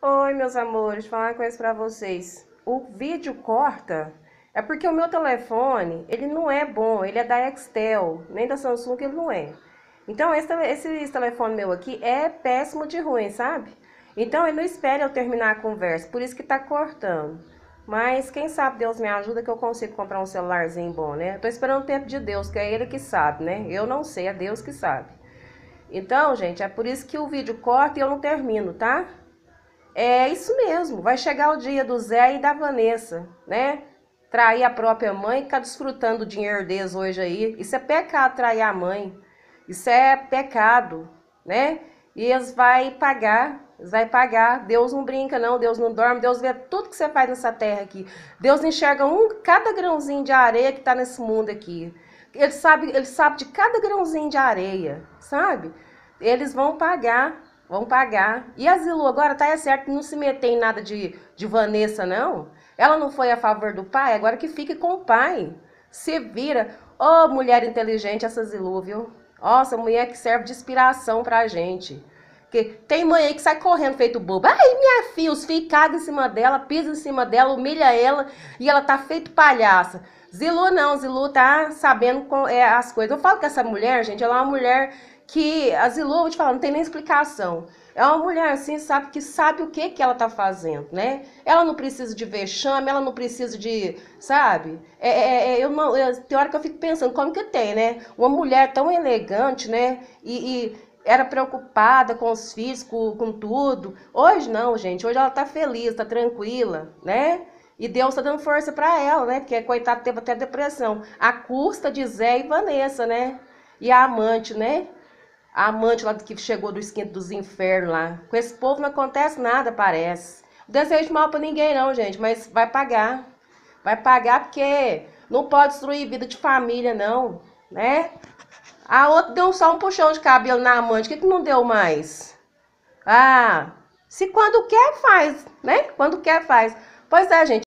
Oi, meus amores, falar uma coisa para vocês. O vídeo corta é porque o meu telefone, ele não é bom, ele é da Extel, nem da Samsung ele não é. Então esse, esse telefone meu aqui é péssimo de ruim, sabe? Então ele não espera eu terminar a conversa, por isso que tá cortando. Mas quem sabe Deus me ajuda que eu consigo comprar um celularzinho bom, né? tô esperando o tempo de Deus, que é ele que sabe, né? Eu não sei, é Deus que sabe. Então, gente, é por isso que o vídeo corta e eu não termino, tá? É isso mesmo, vai chegar o dia do Zé e da Vanessa, né? Trair a própria mãe e ficar desfrutando do dinheiro deles hoje aí. Isso é pecado trair a mãe. Isso é pecado, né? E eles vai pagar, eles vai pagar. Deus não brinca não, Deus não dorme, Deus vê tudo que você faz nessa terra aqui. Deus enxerga um cada grãozinho de areia que está nesse mundo aqui. Ele sabe, ele sabe de cada grãozinho de areia, sabe? Eles vão pagar Vão pagar. E a Zilu agora tá é certo, não se meter em nada de, de Vanessa, não. Ela não foi a favor do pai, agora que fique com o pai. Se vira. Ô, oh, mulher inteligente, essa Zilu, viu? Nossa, mulher que serve de inspiração pra gente. Porque tem mãe aí que sai correndo feito bobo. Ai, minha filha, os filhos cagam em cima dela, pisam em cima dela, humilha ela e ela tá feito palhaça. Zilu não, Zilu tá sabendo com, é, as coisas. Eu falo que essa mulher, gente, ela é uma mulher que a Zilu, vou te falar, não tem nem explicação. É uma mulher assim, sabe, que sabe o que que ela tá fazendo, né? Ela não precisa de vexame, ela não precisa de, sabe? É, é, é eu não, eu, tem hora que eu fico pensando, como que tem, né? Uma mulher tão elegante, né? E, e era preocupada com os filhos, com, com tudo. Hoje não, gente. Hoje ela tá feliz, tá tranquila, né? E Deus tá dando força para ela, né? Porque coitado teve até depressão. A custa de Zé e Vanessa, né? E a amante, né? A amante lá que chegou do esquento dos infernos lá. Com esse povo não acontece nada, parece. Não desejo mal para ninguém não, gente, mas vai pagar. Vai pagar porque não pode destruir vida de família não, né? A outra deu só um puxão de cabelo na amante. O que, que não deu mais? Ah, se quando quer, faz, né? Quando quer, faz. Pois é, gente.